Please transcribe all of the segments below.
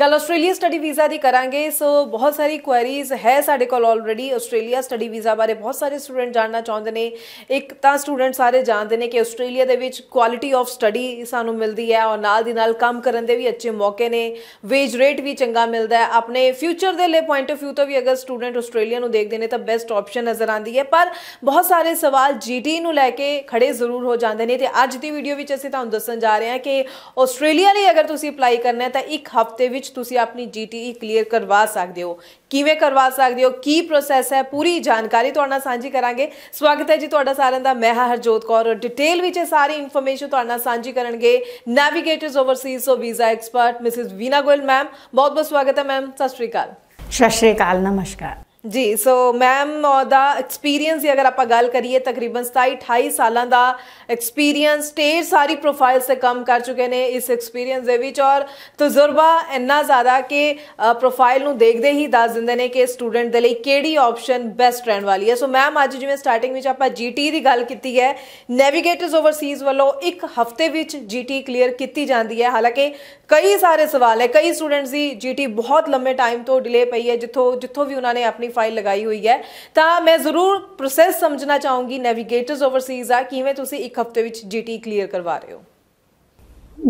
ਗੱਲ Australia study visa ਦੀ ਕਰਾਂਗੇ ਸੋ ਬਹੁਤ ਸਾਰੀ ਕੁਐਰੀਜ਼ ਹੈ ਸਾਡੇ ਕੋਲ ਆਲਰੇਡੀ ਆਸਟ੍ਰੇਲੀਆ ਸਟੱਡੀ ਵੀਜ਼ਾ ਬਾਰੇ ਬਹੁਤ ਸਾਰੇ ਸਟੂਡੈਂਟ ਜਾਣਨਾ ਚਾਹੁੰਦੇ ਨੇ ਇੱਕ ਤਾਂ ਸਟੂਡੈਂਟ ਸਾਰੇ ਜਾਣਦੇ ਨੇ ਕਿ ਆਸਟ੍ਰੇਲੀਆ ਦੇ ਵਿੱਚ ਕੁਆਲਿਟੀ ਆਫ ਸਟੱਡੀ ਸਾਨੂੰ ਮਿਲਦੀ ਹੈ ਔਰ ਨਾਲ ਦੀ ਨਾਲ ਕੰਮ ਕਰਨ ਦੇ ਵੀ ਅੱਛੇ ਮੌਕੇ ਨੇ ਵੇਜ ਰੇਟ ਵੀ ਚੰਗਾ ਮਿਲਦਾ ਹੈ ਆਪਣੇ ਫਿਊਚਰ ਦੇ ਲਈ ਪੁਆਇੰਟ ਆਫ ਵਿਊ ਤੋਂ ਵੀ ਅਗਰ ਸਟੂਡੈਂਟ ਆਸਟ੍ਰੇਲੀਆ ਨੂੰ ਦੇਖਦੇ ਨੇ ਤਾਂ ਬੈਸਟ ਆਪਸ਼ਨ ਨਜ਼ਰ ਆਉਂਦੀ ਹੈ ਪਰ ਬਹੁਤ ਸਾਰੇ ਸਵਾਲ ਜੀਟੀ ਨੂੰ ਲੈ ਕੇ ਖੜੇ ਜ਼ਰੂਰ ਹੋ ਜਾਂਦੇ ਨੇ ਤੇ ਅੱਜ ਦੀ ਵੀਡੀਓ ਵਿੱਚ ਅਸੀਂ ਤੁਹਾਨੂੰ ਦੱਸਣ ਜਾ ਰਹੇ ਹਾਂ ਕਿ ਆਸਟ੍ਰੇਲੀਆ ਲਈ ਅਗਰ ਤੁਸੀਂ ਅਪਲਾਈ ਕਰਨਾ ਹੈ ਤਾਂ ਇੱਕ ਹਫ਼ਤੇ ਵਿੱਚ ਤੁਸੀਂ ਆਪਣੀ ਜੀਟੀਈ ਕਲੀਅਰ e ਕਰਵਾ ਸਕਦੇ ਹੋ ਕਿਵੇਂ ਕਰਵਾ ਸਕਦੇ ਹੋ ਕੀ ਪ੍ਰੋਸੈਸ ਹੈ ਪੂਰੀ ਜਾਣਕਾਰੀ ਤੁਹਾਡੇ ਨਾਲ ਸਾਂਝੀ ਕਰਾਂਗੇ ਸਵਾਗਤ ਹੈ ਜੀ ਤੁਹਾਡਾ ਸਾਰਿਆਂ ਦਾ ਮੈਂ ਹਾਂ ਹਰਜੋਤ ਕੌਰ ਔਰ ਡਿਟੇਲ ਵਿੱਚ ਸਾਰੀ ਇਨਫੋਰਮੇਸ਼ਨ ਤੁਹਾਡੇ ਨਾਲ ਸਾਂਝੀ ਕਰਨਗੇ navigators overseas so visa expert Mrs Veena Goyal ma'am ਬਹੁਤ ਬਹੁਤ ਸਵਾਗਤ ਹੈ ਮੈਮ ਸਤਿ ਸ਼੍ਰੀ ਅਕਾਲ ਸਤਿ ਸ਼੍ਰੀ ਅਕਾਲ ਨਮਸਕਾਰ ਜੀ ਸੋ ਮੈਮ ਦਾ ਐਕਸਪੀਰੀਅੰਸ ਹੀ ਅਗਰ ਆਪਾਂ ਗੱਲ ਕਰੀਏ ਤਕਰੀਬਨ 27 28 ਸਾਲਾਂ ਦਾ ਐਕਸਪੀਰੀਅੰਸ ਸਟੇਜ ਸਾਰੀ ਪ੍ਰੋਫਾਈਲ ਸੇ ਕੰਮ ਕਰ ਚੁੱਕੇ ਨੇ ਇਸ ਐਕਸਪੀਰੀਅੰਸ ਦੇ ਵਿੱਚ ਔਰ ਤਜਰਬਾ ਇੰਨਾ ਜ਼ਿਆਦਾ ਕਿ ਪ੍ਰੋਫਾਈਲ ਨੂੰ ਦੇਖਦੇ ਹੀ ਦੱਸ ਦਿੰਦੇ ਨੇ ਕਿ ਸਟੂਡੈਂਟ ਦੇ ਲਈ ਕਿਹੜੀ ਆਪਸ਼ਨ ਬੈਸਟ ਰਹਿਣ ਵਾਲੀ ਹੈ ਸੋ ਮੈਮ ਅੱਜ ਜਿਵੇਂ ਸਟਾਰਟਿੰਗ ਵਿੱਚ ਆਪਾਂ ਜੀਟੀ e ਦੀ ਗੱਲ ਕੀਤੀ ਹੈ ਨੈਵੀਗੇਟਰਸ ਓਵਰਸੀਜ਼ ਵੱਲੋਂ ਇੱਕ ਹਫਤੇ ਵਿੱਚ ਜੀਟੀ ਕਲੀਅਰ e ਕੀਤੀ ਜਾਂਦੀ ਹੈ ਹਾਲਾਂਕਿ ਕਈ ਸਾਰੇ ਸਵਾਲ ਹੈ ਕਈ ਸਟੂਡੈਂਟਸ ਦੀ ਜੀਟੀ e ਬਹੁਤ ਲੰਮੇ ਟਾਈਮ ਤੋਂ ਡਿਲੇ ਪਈ ਹੈ ਜਿੱਥੋਂ ਜਿੱਥੋਂ ਵੀ ਉਹਨਾਂ ਨੇ ਆਪਣੀ ਫਾਈਲ ਲਗਾਈ ਹੋਈ ਹੈ ਤਾਂ ਮੈਂ ਜ਼ਰੂਰ ਪ੍ਰੋਸੈਸ ਸਮਝਣਾ ਚਾਹੂੰਗੀ ਨੈਵੀਗੇਟਰਸ ਓਵਰਸੀਜ਼ ਆ ਕਿਵੇਂ ਤੁਸੀਂ ਇੱਕ ਹਫਤੇ ਵਿੱਚ ਜੀਟੀ ਕਲੀਅਰ ਕਰਵਾ ਰਹੇ ਹੋ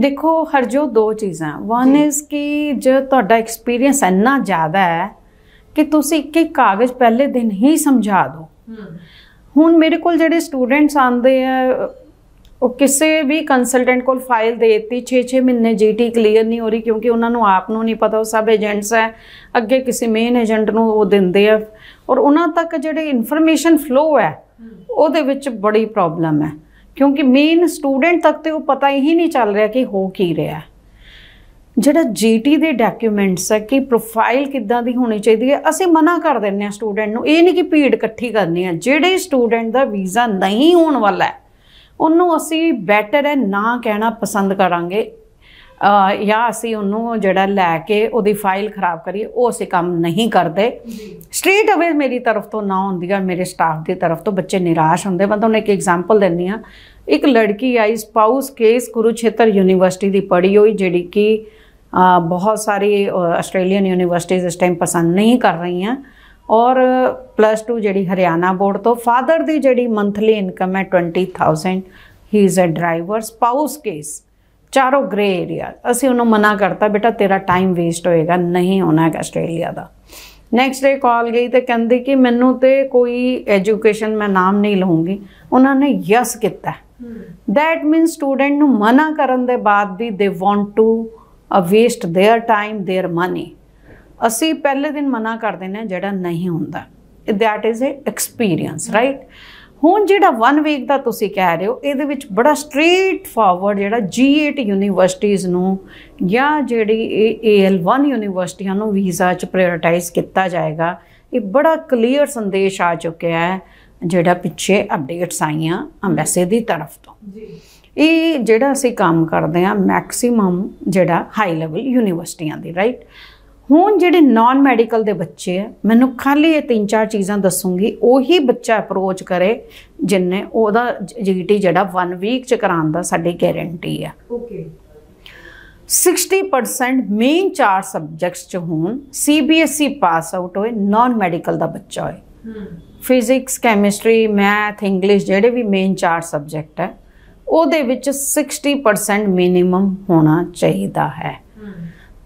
ਦੇਖੋ ਹਰ ਜੋ ਦੋ ਚੀਜ਼ਾਂ ਵਨ ਇਜ਼ ਕਿ ਜੇ ਤੁਹਾਡਾ ਐਕਸਪੀਰੀਅੰਸ ਇੰਨਾ ਜ਼ਿਆਦਾ ਹੈ ਕਿ ਤੁਸੀਂ ਇੱਕ ਇੱਕ ਕਾਗਜ਼ ਪਹਿਲੇ ਦਿਨ ਹੀ ਸਮਝਾ ਦਿਓ ਹੁਣ ਮੇਰੇ ਕੋਲ ਜਿਹੜੇ ਸਟੂਡੈਂਟਸ ਆਉਂਦੇ ਆ ਉਹ ਕਿਸੇ ਵੀ ਕੰਸਲਟੈਂਟ ਕੋਲ ਫਾਈਲ ਦੇ ਦਿੱਤੀ 6-6 ਮਹੀਨੇ ਜੀਟੀ ਕਲੀਅਰ ਨਹੀਂ ਹੋ ਰਹੀ ਕਿਉਂਕਿ ਉਹਨਾਂ ਨੂੰ ਆਪ ਨੂੰ ਨਹੀਂ ਪਤਾ ਉਹ ਸਭ ਏਜੰਟਸ ਹੈ ਅੱਗੇ ਕਿਸੇ ਮੇਨ ਏਜੰਟ ਨੂੰ ਉਹ ਦਿੰਦੇ ਆ ਔਰ ਉਹਨਾਂ ਤੱਕ ਜਿਹੜੇ ਇਨਫੋਰਮੇਸ਼ਨ ਫਲੋ ਹੈ ਉਹਦੇ ਵਿੱਚ ਬੜੀ ਪ੍ਰੋਬਲਮ ਹੈ ਕਿਉਂਕਿ ਮੇਨ ਸਟੂਡੈਂਟ ਤੱਕ ਤੇ ਉਹ ਪਤਾ ਹੀ ਨਹੀਂ ਚੱਲ ਰਿਹਾ ਕਿ ਹੋ ਕੀ ਰਿਹਾ ਜਿਹੜਾ ਜੀਟੀ ਦੇ ਡਾਕੂਮੈਂਟਸ ਹੈ ਕਿ ਪ੍ਰੋਫਾਈਲ ਕਿੱਦਾਂ ਦੀ ਹੋਣੀ ਚਾਹੀਦੀ ਹੈ ਅਸੀਂ ਮਨਾ ਕਰ ਦਿੰਨੇ ਆ ਸਟੂਡੈਂਟ ਨੂੰ ਇਹ ਨਹੀਂ ਕਿ ਭੀੜ ਇਕੱਠੀ ਕਰਨੀ ਹੈ ਜਿਹੜੇ ਸਟੂਡੈਂਟ ਦਾ ਵੀਜ਼ਾ ਨਹੀਂ ਹੋਣ ਵਾਲਾ ਹੈ ਉਹਨੂੰ ਅਸੀਂ ਬੈਟਰ ਹੈ ਨਾ ਕਹਿਣਾ ਪਸੰਦ ਕਰਾਂਗੇ ਆ ਯਾ ਅਸੀਂ ਉਹਨੂੰ ਜਿਹੜਾ ਲੈ ਕੇ ਉਹਦੀ ਫਾਈਲ ਖਰਾਬ ਕਰੀਏ ਉਹ ਅਸੀਂ ਕੰਮ ਨਹੀਂ ਕਰਦੇ ਸਟ੍ਰੇਟ ਅਵੇ ਮੇਰੀ ਤਰਫ ਤੋਂ ਨਾ ਹੁੰਦੀ ਆ ਮੇਰੇ ਸਟਾਫ ਦੀ ਤਰਫ ਤੋਂ ਬੱਚੇ ਨਿਰਾਸ਼ ਹੁੰਦੇ ਮੈਂ ਤੁਹਾਨੂੰ ਇੱਕ ਐਗਜ਼ਾਮਪਲ ਦਿੰਨੀ ਆ ਇੱਕ ਲੜਕੀ ਆਈ ਸਪਾਊਸ ਕੇਸ ਕੁਰੂਖੇਤਰ ਯੂਨੀਵਰਸਿਟੀ ਦੀ ਪੜ੍ਹੀ ਹੋਈ ਜਿਹੜੀ ਕਿ ਬਹੁਤ ਸਾਰੀ ਆਸਟ੍ਰੇਲੀਅਨ ਯੂਨੀਵਰਸਿਟੀਜ਼ ਇਸ ਟਾਈਮ ਪਸੰਦ ਨਹੀਂ ਕਰ ਰਹੀਆਂ ਔਰ ਪਲੱਸ 2 ਜਿਹੜੀ ਹਰਿਆਣਾ ਬੋਰਡ ਤੋਂ ਫਾਦਰ ਦੀ ਜਿਹੜੀ ਮੰਥਲੀ ਇਨਕਮ ਹੈ 20000 ਹੀ is a driver spouse case ਚਾਰੋ ਗ੍ਰੇ ਏਰੀਆ ਅਸੀਂ ਉਹਨੂੰ ਮਨਾ ਕਰਤਾ ਬੇਟਾ ਤੇਰਾ ਟਾਈਮ ਵੇਸਟ ਹੋਏਗਾ ਨਹੀਂ ਹੋਣਾ ਹੈ ਆਸਟ੍ਰੇਲੀਆ ਦਾ ਨੈਕਸਟ ਡੇ ਕਾਲ ਗਈ ਤੇ ਕਹਿੰਦੀ ਕਿ ਮੈਨੂੰ ਤੇ ਕੋਈ ਐਜੂਕੇਸ਼ਨ ਮੈਂ ਨਾਮ ਨਹੀਂ ਲਵਾਂਗੀ ਉਹਨਾਂ ਨੇ ਯੈਸ ਕੀਤਾ ਦੈਟ ਮੀਨਸ ਸਟੂਡੈਂਟ ਨੂੰ ਮਨਾ ਕਰਨ ਦੇ ਬਾਅਦ ਵੀ they want to a waste their time their money ਅਸੀਂ ਪਹਿਲੇ ਦਿਨ ਮਨਾ ਕਰ ਦਿੰਨੇ ਜਿਹੜਾ ਨਹੀਂ ਹੁੰਦਾ that is a experience right ਹੁਣ ਜਿਹੜਾ 1 ਵੀਕ ਦਾ ਤੁਸੀਂ ਕਹਿ ਰਹੇ ਹੋ ਇਹਦੇ ਵਿੱਚ ਬੜਾ ਸਟ੍ਰੇਟ ਫਾਰਵਰਡ ਜਿਹੜਾ G8 ਯੂਨੀਵਰਸਿਟੀਆਂ ਨੂੰ ਜਾਂ ਜਿਹੜੀ AL1 ਯੂਨੀਵਰਸਿਟੀਆਂ ਨੂੰ ਵੀਜ਼ਾ 'ਚ ਪ੍ਰਾਇੋਰਟਾਈਜ਼ ਕੀਤਾ ਜਾਏਗਾ ਇਹ ਬੜਾ ਕਲੀਅਰ ਸੰਦੇਸ਼ ਆ ਚੁੱਕਿਆ ਹੈ ਜਿਹੜਾ ਪਿੱਛੇ ਅਪਡੇਟਸ ਆਈਆਂ ਅੰਬੈਸੀ ਦੀ ਤਰਫ ਤੋਂ ਜੀ ਇਹ ਜਿਹੜਾ ਅਸੀਂ ਕੰਮ ਕਰਦੇ ਆ ਮੈਕਸਿਮਮ ਜਿਹੜਾ ਹਾਈ ਲੈਵਲ ਯੂਨੀਵਰਸਿਟੀਆਂ ਦੀ ਰਾਈਟ ਹੁਣ ਜਿਹੜੇ ਨਾਨ ਮੈਡੀਕਲ ਦੇ ਬੱਚੇ ਆ ਮੈਨੂੰ ਖਾਲੀ ਇਹ ਤਿੰਨ ਚਾਰ ਚੀਜ਼ਾਂ ਦੱਸੂਗੀ ਉਹੀ ਬੱਚਾ ਅਪਰੋਚ ਕਰੇ ਜਿੰਨੇ ਉਹਦਾ ਜੀਟੀ ਜਿਹੜਾ 1 ਵੀਕ ਚ ਕਰਾਉਣ ਦਾ ਸਾਡੀ ਗਾਰੰਟੀ ਆ ਓਕੇ 60% ਮੇਨ ਚਾਰ ਸਬਜੈਕਟਸ ਚ ਹੋਣ ਸੀਬੀਐਸਈ ਪਾਸ ਆਊਟ ਹੋਏ ਨਾਨ ਮੈਡੀਕਲ ਦਾ ਬੱਚਾ ਹੋਏ ਫਿਜ਼ਿਕਸ ਕੈਮਿਸਟਰੀ ਮੈਥ ਇੰਗਲਿਸ਼ ਜਿਹੜੇ ਵੀ ਮੇਨ ਚਾਰ ਸਬਜੈਕਟ ਹੈ ਉਹਦੇ ਵਿੱਚ 60% ਮਿਨੀਮਮ ਹੋਣਾ ਚਾਹੀਦਾ ਹੈ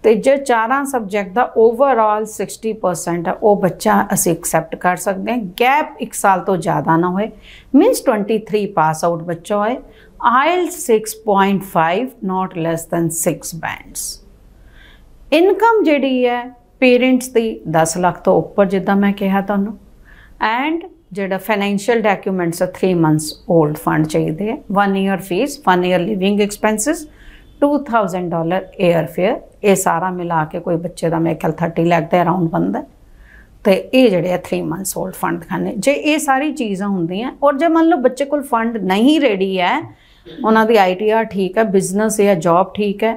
ਤੇ ਜੇ ਚਾਰਾਂ ਸਬਜੈਕਟ ਦਾ ਓਵਰਆਲ 60% ਹੈ ਉਹ ਬੱਚਾ ਅਸੀਂ ਐਕਸੈਪਟ ਕਰ ਸਕਦੇ ਹਾਂ ਗੈਪ 1 ਸਾਲ ਤੋਂ ਜ਼ਿਆਦਾ ਨਾ ਹੋਏ ਮੀਨਸ 23 ਪਾਸ ਆਊਟ ਬੱਚਾ ਹੋਏ ਆਇਲ 6.5 not less than 6 bands income ਜਿਹੜੀ ਹੈ ਪੇਰੈਂਟਸ ਦੀ 10 ਲੱਖ ਤੋਂ ਉੱਪਰ ਜਿੱਦਾਂ ਮੈਂ ਕਿਹਾ ਤੁਹਾਨੂੰ ਐਂਡ ਜਿਹੜਾ ਫਾਈਨੈਂਸ਼ੀਅਲ ਡਾਕੂਮੈਂਟਸ ਆ 3 ਮੰਥਸ 올ਡ ਫੰਡ ਚਾਹੀਦੇ ਆ 1 year fees 1 year living expenses 2000 dollar air fare ਇਹ ਸਾਰਾ ਮਿਲਾ ਕੇ ਕੋਈ ਬੱਚੇ ਦਾ ਮੇਰੇ ਖਿਆਲ 30 ਲੱਖ ਦੇ ਅਰਾਊਂਡ ਬੰਦਾ ਤੇ ਇਹ ਜਿਹੜੇ ਆ 3 ਮੰਥਸ 올ਡ ਫੰਡ ਖਾਨੇ ਜੇ ਇਹ ਸਾਰੀ ਚੀਜ਼ਾਂ ਹੁੰਦੀਆਂ ਔਰ ਜੇ ਮੰਨ ਲਓ ਬੱਚੇ ਕੋਲ ਫੰਡ ਨਹੀਂ ਰੈਡੀ ਹੈ ਉਹਨਾਂ ਦੀ ਆਈਟੀਆਰ ਠੀਕ ਹੈ ਬਿਜ਼ਨਸ ਹੈ ਜੌਬ ਠੀਕ ਹੈ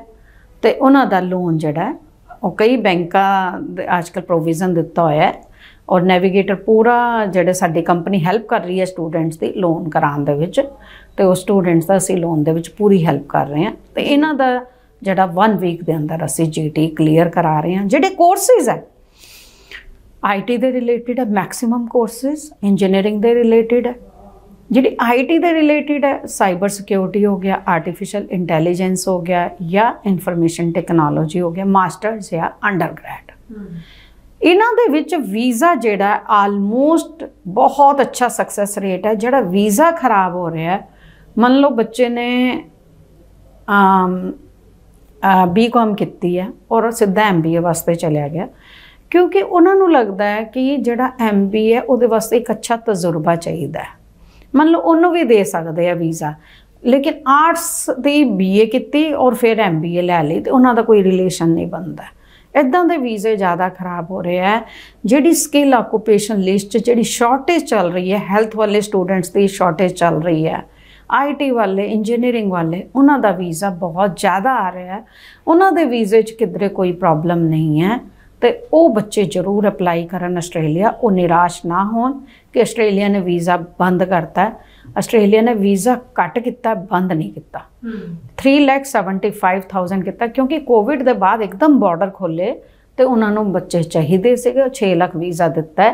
ਤੇ ਉਹਨਾਂ ਦਾ ਲੋਨ ਜਿਹੜਾ ਉਹ ਕਈ ਬੈਂਕਾਂ ਅੱਜਕੱਲ ਪ੍ਰੋਵੀਜ਼ਨ ਦਿੱਤਾ ਹੋਇਆ ਹੈ ਔਰ ਨੈਵੀਗੇਟਰ ਪੂਰਾ ਜਿਹੜੇ ਸਾਡੀ ਕੰਪਨੀ ਹੈਲਪ ਕਰ ਰਹੀ ਹੈ ਸਟੂਡੈਂਟਸ ਦੀ ਲੋਨ ਕਰਾਉਣ ਦੇ ਵਿੱਚ ਤੇ ਉਹ ਸਟੂਡੈਂਟਸ ਦਾ ਅਸੀਂ ਲੋਨ ਦੇ ਵਿੱਚ ਪੂਰੀ ਹੈਲਪ ਕਰ ਰਹੇ ਹਾਂ ਤੇ ਇਹਨਾਂ ਦਾ ਜਿਹੜਾ 1 ਵੀਕ ਦੇ ਅੰਦਰ ਅਸੀਂ ਜੀਟੀ ਕਲੀਅਰ ਕਰਾ ਰਹੇ ਹਾਂ ਜਿਹੜੇ ਕੋਰਸਿਸ ਹੈ ਆਈਟੀ ਦੇ ਰਿਲੇਟਡ ਹੈ ਮੈਕਸਿਮਮ ਕੋਰਸਿਸ ਇੰਜੀਨੀਅਰਿੰਗ ਦੇ ਰਿਲੇਟਡ ਹੈ ਜਿਹੜੀ ਆਈਟੀ ਦੇ ਰਿਲੇਟਡ ਹੈ ਸਾਈਬਰ ਸਿਕਿਉਰਿਟੀ ਹੋ ਗਿਆ ਆਰਟੀਫੀਸ਼ੀਅਲ ਇੰਟੈਲੀਜੈਂਸ ਹੋ ਗਿਆ ਜਾਂ ਇਨਫੋਰਮੇਸ਼ਨ ਟੈਕਨੋਲੋਜੀ ਹੋ ਗਿਆ ਮਾਸਟਰਸ ਜਾਂ ਅੰਡਰਗ੍ਰੈਡ ਇਹਨਾਂ ਦੇ ਵਿੱਚ ਵੀਜ਼ਾ ਜਿਹੜਾ ਆਲਮੋਸਟ ਬਹੁਤ ਅੱਛਾ ਸਕਸੈਸ ਰੇਟ ਹੈ ਜਿਹੜਾ ਵੀਜ਼ਾ ਖਰਾਬ ਹੋ ਰਿਹਾ ਹੈ ਮੰਨ ਲਓ ਬੱਚੇ ਨੇ ਆਮ ਬੀਕਾਮ ਕੀਤੀ ਹੈ ਔਰ ਸਿੱਧਾ ਐਮਬੀਏ ਵਾਸਤੇ ਚਲਿਆ ਗਿਆ ਕਿਉਂਕਿ ਉਹਨਾਂ ਨੂੰ ਲੱਗਦਾ ਹੈ ਕਿ ਜਿਹੜਾ ਐਮਬੀਏ ਹੈ ਉਹਦੇ ਵਾਸਤੇ ਇੱਕ ਅੱਛਾ ਤਜਰਬਾ ਚਾਹੀਦਾ ਹੈ ਮੰਨ ਲਓ ਉਹਨੂੰ ਵੀ ਦੇ ਸਕਦੇ ਆ ਵੀਜ਼ਾ ਲੇਕਿਨ ਆਰਟਸ ਦੀ ਬੀਏ ਕੀਤੀ ਔਰ ਫਿਰ ਐਮਬੀਏ ਲੈ ਲਈ ਤੇ ਉਹਨਾਂ ਦਾ ਕੋਈ ਰਿਲੇਸ਼ਨ ਨਹੀਂ ਬਣਦਾ ਇਦਾਂ ਦੇ ਵੀਜ਼ੇ ਜ਼ਿਆਦਾ ਖਰਾਬ ਹੋ ਰਹੇ ਆ ਜਿਹੜੀ ਸਕਿੱਲ ਆਕੂਪੇਸ਼ਨ ਲਿਸਟ ਜਿਹੜੀ ਸ਼ਾਰਟੇਜ ਚੱਲ ਰਹੀ ਹੈ ਹੈਲਥ ਵਾਲੇ ਸਟੂਡੈਂਟਸ ਦੀ ਸ਼ਾਰਟੇਜ ਚੱਲ ਰਹੀ ਹੈ ਆਈਟੀ ਵਾਲੇ ਇੰਜੀਨੀਅਰਿੰਗ ਵਾਲੇ ਉਹਨਾਂ ਦਾ ਵੀਜ਼ਾ ਬਹੁਤ ਜ਼ਿਆਦਾ ਆ ਰਿਹਾ ਹੈ ਉਹਨਾਂ ਦੇ ਵੀਜ਼ੇ 'ਚ ਕਿਧਰੇ ਕੋਈ ਪ੍ਰੋਬਲਮ ਨਹੀਂ ਹੈ ਤੇ ਉਹ ਬੱਚੇ ਜ਼ਰੂਰ ਅਪਲਾਈ ਕਰਨ ਆਸਟ੍ਰੇਲੀਆ ਉਹ ਨਿਰਾਸ਼ ਨਾ ਹੋਣ ਕਿ ਆਸਟ੍ਰੇਲੀਆ ਨੇ ਵੀਜ਼ਾ ਬੰਦ ਕਰਤਾ ਆਸਟ੍ਰੇਲੀਆ ਨੇ ਵੀਜ਼ਾ ਕੱਟ ਕੀਤਾ ਬੰਦ ਨਹੀਂ ਕੀਤਾ 375000 ਕੀਤਾ ਕਿਉਂਕਿ ਕੋਵਿਡ ਦੇ ਬਾਅਦ ਇੱਕਦਮ ਬਾਰਡਰ ਖੋਲੇ ਤੇ ਉਹਨਾਂ ਨੂੰ ਬੱਚੇ ਚਾਹੀਦੇ ਸੀਗੇ 6 ਲੱਖ ਵੀਜ਼ਾ ਦਿੱਤਾ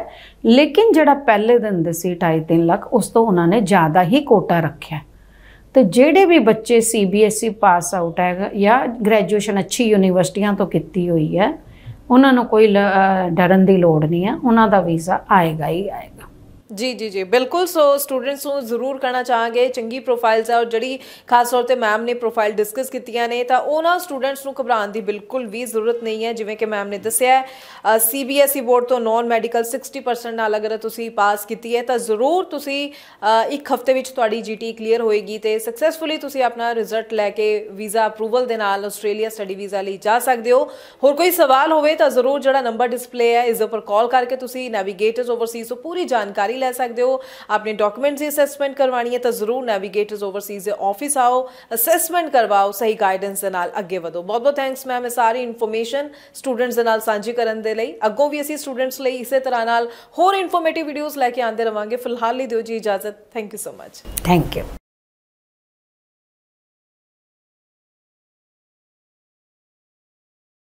ਲੇਕਿਨ ਜਿਹੜਾ ਪਹਿਲੇ ਦਿਨ ਦੇ ਸੀ 2.5 ਲੱਖ ਉਸ ਤੋਂ ਉਹਨਾਂ ਨੇ ਜ਼ਿਆਦਾ ਹੀ ਕੋਟਾ ਰੱਖਿਆ ਤੇ ਜਿਹੜੇ ਵੀ ਬੱਚੇ ਸੀਬੀਐਸਈ ਪਾਸ ਆਊਟ ਹੈ ਜਾਂ ਗ੍ਰੈਜੂਏਸ਼ਨ ਅੱਛੀ ਯੂਨੀਵਰਸਿਟੀਆਂ ਤੋਂ ਕੀਤੀ ਹੋਈ ਹੈ ਉਹਨਾਂ ਨੂੰ ਕੋਈ ਡਰਨ ਦੀ ਲੋੜ ਨਹੀਂ ਆ ਉਹਨਾਂ ਦਾ ਵੀਜ਼ਾ ਆਏਗਾ ਹੀ ਆਏਗਾ ਜੀ ਜੀ ਜੀ ਬਿਲਕੁਲ ਸੋ ਸਟੂਡੈਂਟਸ ਨੂੰ ਜ਼ਰੂਰ ਕਹਿਣਾ ਚਾਹਾਂਗੇ ਚੰਗੀ ਪ੍ਰੋਫਾਈਲਸ ਆ ਔਰ ਜਿਹੜੀ ਖਾਸ ਤੌਰ ਤੇ ਮੈਮ ਨੇ ਪ੍ਰੋਫਾਈਲ ਡਿਸਕਸ ਕੀਤੀਆਂ ਨੇ ਤਾਂ ਉਹਨਾਂ ਸਟੂਡੈਂਟਸ ਨੂੰ ਘਬਰਾਉਣ ਦੀ ਬਿਲਕੁਲ ਵੀ ਜ਼ਰੂਰਤ ਨਹੀਂ ਹੈ ਜਿਵੇਂ ਕਿ ਮੈਮ ਨੇ ਦੱਸਿਆ ਸੀਬੀਐਸਈ ਬੋਰਡ e ਤੋਂ ਨਾਨ ਮੈਡੀਕਲ 60% ਨਾਲ ਅਗਰ ਤੁਸੀਂ ਪਾਸ ਕੀਤੀ ਹੈ ਤਾਂ ਜ਼ਰੂਰ ਤੁਸੀਂ ਇੱਕ ਹਫਤੇ ਵਿੱਚ ਤੁਹਾਡੀ ਜੀਟੀ ਕਲੀਅਰ e ਹੋਏਗੀ ਤੇ ਸਕਸੈਸਫੁਲੀ ਤੁਸੀਂ ਆਪਣਾ ਰਿਜ਼ਲਟ ਲੈ ਕੇ ਵੀਜ਼ਾ ਅਪਰੂਵਲ ਦੇ ਨਾਲ ਆਸਟ੍ਰੇਲੀਆ ਸਟੱਡੀ ਵੀਜ਼ਾ ਲਈ ਜਾ ਸਕਦੇ ਹੋ ਹੋਰ ਕੋਈ ਸਵਾਲ ਹੋਵੇ ਤਾਂ ਜ਼ਰੂਰ ਜਿਹੜਾ ਨੰਬਰ ਡਿਸਪਲੇ ਹੈ ਇਸ ਉੱਪਰ ਕਾਲ ਕਰਕੇ ਤੁਸੀਂ ਨੈਵੀਗੇਟਰਸ ਓਵਰਸੀਜ਼ ਤੋਂ ਪੂਰੀ ਜਾਣਕਾਰੀ लै सकते हो अपने डॉक्यूमेंट्स की असैसमेंट करवानी है तो जरूर नैविगेटर्स ओवरसीज ऑफिस आओ असैसमेंट करवाओ सही गाइडेंस के अगे वो बहुत बहुत थैंक्स मैम सारी इनफोरमेन स्टूडेंट्स के साझी करन अगों भी असी स्टूडेंट्स लिए इसे तरह होर इनफोरमेटिव वीडियोज़ लैके आते रहेंगे फिलहाल ही दो जी इजाजत thank you so much thank you